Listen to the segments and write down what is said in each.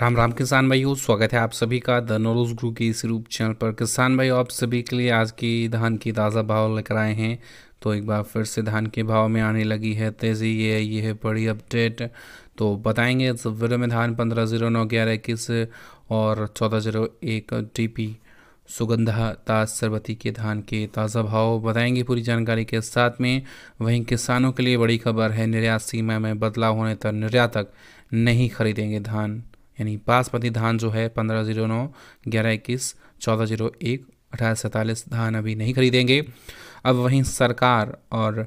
राम राम किसान भाइयों स्वागत है आप सभी का द नोरोज गुरु के इस रूप चैनल पर किसान भाई आप सभी के लिए आज की धान की ताज़ा भाव लेकर आए हैं तो एक बार फिर से धान के भाव में आने लगी है तेज़ी ये ये है बड़ी अपडेट तो बताएंगे इस वीडियो में धान पंद्रह जीरो नौ ग्यारह इक्कीस और चौदह जीरो एक डी पी सुगंधा ताज सरबती के धान के ताज़ा भाव बताएंगे पूरी जानकारी के साथ में वहीं किसानों के लिए बड़ी खबर है निर्यात सीमा में बदलाव होने तक निर्यातक नहीं खरीदेंगे धान यानी बासमती धान जो है पंद्रह जीरो नौ ग्यारह इक्कीस चौदह जीरो एक अठारह सैंतालीस धान अभी नहीं खरीदेंगे अब वहीं सरकार और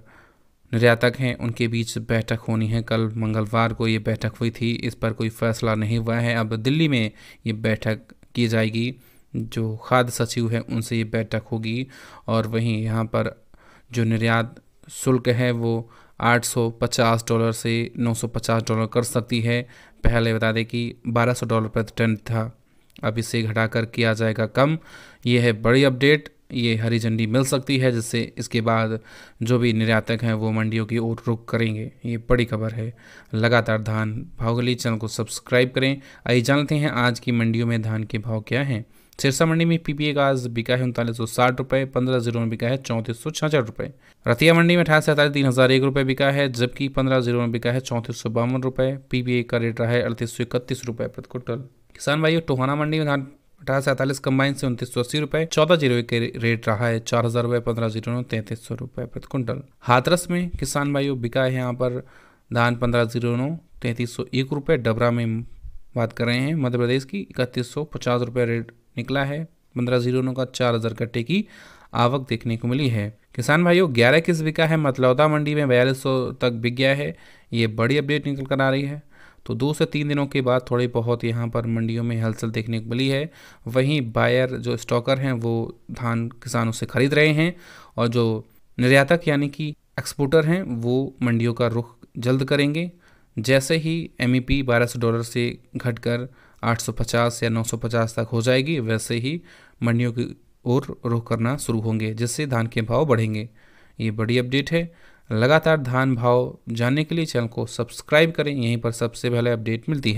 निर्यातक हैं उनके बीच बैठक होनी है कल मंगलवार को ये बैठक हुई थी इस पर कोई फैसला नहीं हुआ है अब दिल्ली में ये बैठक की जाएगी जो खाद्य सचिव हैं उनसे ये बैठक होगी और वहीं यहाँ पर जो निर्यात शुल्क है वो 850 डॉलर से 950 डॉलर कर सकती है पहले बता दें कि 1200 डॉलर प्रति टन था अब इसे घटाकर किया जाएगा कम ये है बड़ी अपडेट ये हरी झंडी मिल सकती है जिससे इसके बाद जो भी निर्यातक हैं वो मंडियों की ओर रुख करेंगे ये बड़ी खबर है लगातार धान भाव के लिए चैनल को सब्सक्राइब करें आइए जानते हैं आज की मंडियों में धान के भाव क्या हैं सिरसा मंडी में पीपीए का आज बिका है उनतालीस सौ साठ रुपये पंद्रह जीरो में बिका है चौंतीस सौ छाछ रुपये रतिया मंडी में अठारह से अड़तालीस तीन हज़ार एक रुपये बिका है जबकि पंद्रह जीरो में बिका है चौंतीस सौ बावन रुपये पीपीए का रेट रहा है अड़तीस सौ इकतीस रुपये प्रति क्विंटल किसान भाइयों टोहाना मंडी में धान अठारह से अड़तालीस से उनतीस सौ अस्सी रुपये चौदह जीरो के रेट रहा है चार हज़ार रुपये पंद्रह जीरो नौ तैंतीस सौ रुपये प्रति क्विंटल हाथरस में किसान भाइयों बिका है यहाँ पर धान पंद्रह जीरो नौ तैंतीस सौ एक रुपये डबरा में बात कर रहे हैं मध्य प्रदेश की इकतीस सौ पचास रुपये रेट निकला है पंद्रह जीरो नौ का चार हज़ार कट्टे की आवक देखने को मिली है किसान भाइयों ग्यारह किस बिका है मतलौदा मंडी में बयालीस सौ तक बिक गया है ये बड़ी अपडेट निकल कर आ रही है तो दो से तीन दिनों के बाद थोड़ी बहुत यहाँ पर मंडियों में हलचल देखने को मिली है वहीं बायर जो स्टॉकर हैं वो धान किसानों से खरीद रहे हैं और जो निर्यातक यानी कि एक्सपोर्टर हैं वो मंडियों का रुख जल्द करेंगे जैसे ही एम ई पी बारह सौ डॉलर से घटकर 850 या 950 तक हो जाएगी वैसे ही मंडियों की ओर रुख करना शुरू होंगे जिससे धान के भाव बढ़ेंगे ये बड़ी अपडेट है लगातार धान भाव जानने के लिए चैनल को सब्सक्राइब करें यहीं पर सबसे पहले अपडेट मिलती है